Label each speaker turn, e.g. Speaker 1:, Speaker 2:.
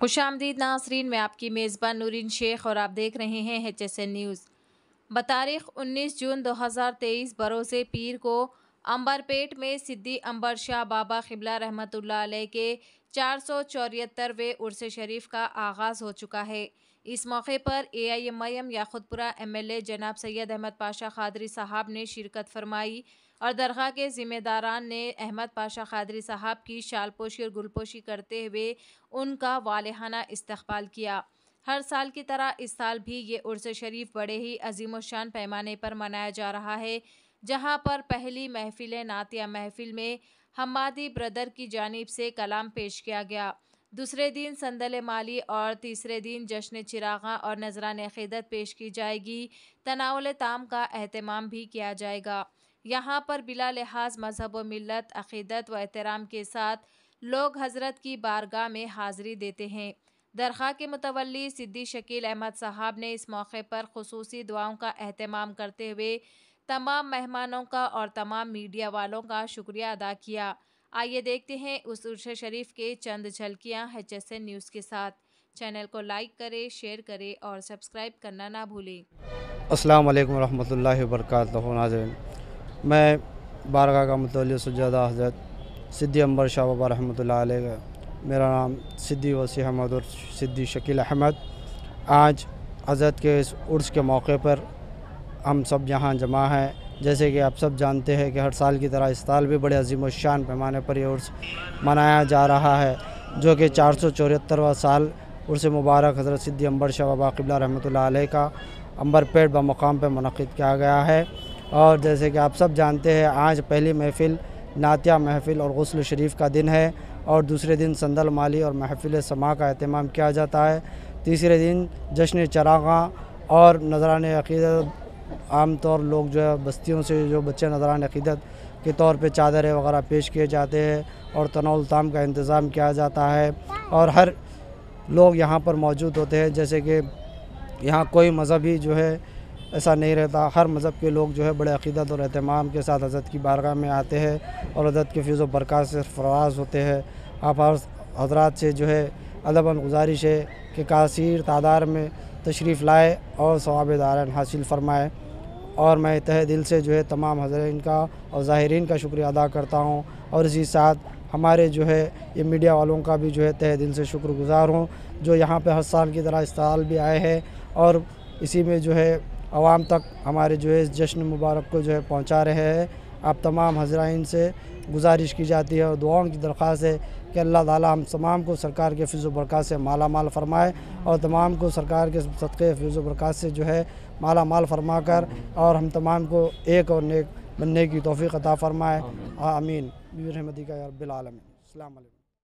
Speaker 1: खुश आमदीद नासरीन में आपकी मेज़बान नूरिन शेख और आप देख रहे हैं एच एस एन न्यूज़ बतारीख उन्नीस जून दो हज़ार तेईस बरोज़ पीर को अंबरपेट में सिद्दी अंबर शाह बाबा खिबला रहमत के चार सौ चौहत्तरवें उर्स शरीफ का आगाज़ हो चुका है इस मौके पर A I M I M Yakutpura M L A जनाब सैयद अहमद पाशा खादरी साहब ने शिरकत फरमाई और दरगाह के ज़िम्मेदारान ने अहमद पाशा खादरी साहब की शालपोशी और गुलपोशी करते हुए उनका वालहाना इस्तबाल किया हर साल की तरह इस साल भी ये उर्स शरीफ बड़े ही अजीम शान पैमाने पर मनाया जा रहा है जहां पर पहली महफिल नातिया महफिल में हमादी ब्रदर की जानिब से कलाम पेश किया गया दूसरे दिन संदल माली और तीसरे दिन जश्न चिरागा और नजरान ख़ीदत पेश की जाएगी तनावल ताम का अहतमाम भी किया जाएगा यहाँ पर बिला लिहाज मजहब व मिलत अक़ीदत व एहतराम के साथ लोग हज़रत की बारगाह में हाज़िरी देते हैं दरखा के मुतवली सिद्दी शकील अहमद साहब ने इस मौके पर खसूसी दुआओं का अहतमाम करते हुए तमाम मेहमानों का और तमाम मीडिया वालों का शुक्रिया अदा किया आइए देखते हैं उस उर्शा शरीफ के चंद झलकियाँ एच एस एन न्यूज़ के साथ चैनल को लाइक करें शेयर करें और सब्सक्राइब करना ना भूलें
Speaker 2: अस्सलाम वालेकुम रहमतुल्लाहि वरकatuh नाज़रीन मैं बारगाह का मुतवल्ली सज्जादा हजरत सिद्दी अम्बर शाह बाबा रहमत का मेरा नाम सिद्दी वसी अहमद और सिद्दी शकील अहमद आज हजरत के इस उर्स के मौके पर हम सब यहाँ जमा हैं जैसे कि आप सब जानते हैं कि हर साल की तरह इस साल भी बड़े अजीम शान पैमाने पर यह उर्स मनाया जा रहा है जो कि चार सौ चौहत्तरवा साल उर्स मुबारक हज़रत सिद्दी अम्बर शाह बाक़िबला रहमत आल का अम्बर पेट ब मकाम पर मनद किया गया है और जैसे कि आप सब जानते हैं आज पहली महफ़िल नातिया महफ़िल और गसल शरीफ का दिन है और दूसरे दिन संदल माली और महफ़िल समा का अहतमाम किया जाता है तीसरे दिन जश्न चरागा और नजरान अकीदत आम तौर लोग जो है बस्तियों से जो बच्चे नजरान अकीदत के तौर पे चादरें वगैरह पेश किए जाते हैं और ताम का इंतज़ाम किया जाता है और हर लोग यहाँ पर मौजूद होते हैं जैसे कि यहाँ कोई मज़हबी जो है ऐसा नहीं रहता हर मज़हब के लोग जो है बड़े अकीदत और अहतमाम के साथ हजरत की बारगाह में आते हैं और हजरत के फ़िज़ो बरक़ात से फराज होते हैं आप हजरात से जो है अदबन गुजारिश है कि कासिर तादार में तशरीफ़ लाए और सवाब दारान हासिल फरमाए और मैं तह दिल से जो है तमाम हजरन का और ज़ाहरीन का शुक्रिया अदा करता हूँ और इसी साथ हमारे जो है ये मीडिया वालों का भी जो है तह दिल से शुक्रगुजार हूँ जो यहाँ पे हर साल की तरह इस साल भी आए हैं और इसी में जो है आवाम तक हमारे जो है इस जश्न मुबारक को जो है पहुँचा रहे हैं आप तमाम हजराइन से गुजारिश की जाती है और दुआओं की दरख्वास्त है कि अल्लाह ताला हम तमाम को सरकार के फैज़ बरक़ात से माला माल फरमाए और तमाम को सरकार के सदक़े फैज़ बरक़ात से जो है माला माल फरमा कर और हम तमाम को एक और नेक बनने की तोफ़ी अता फ़रमाए आमीन बीर का यार बिलआलम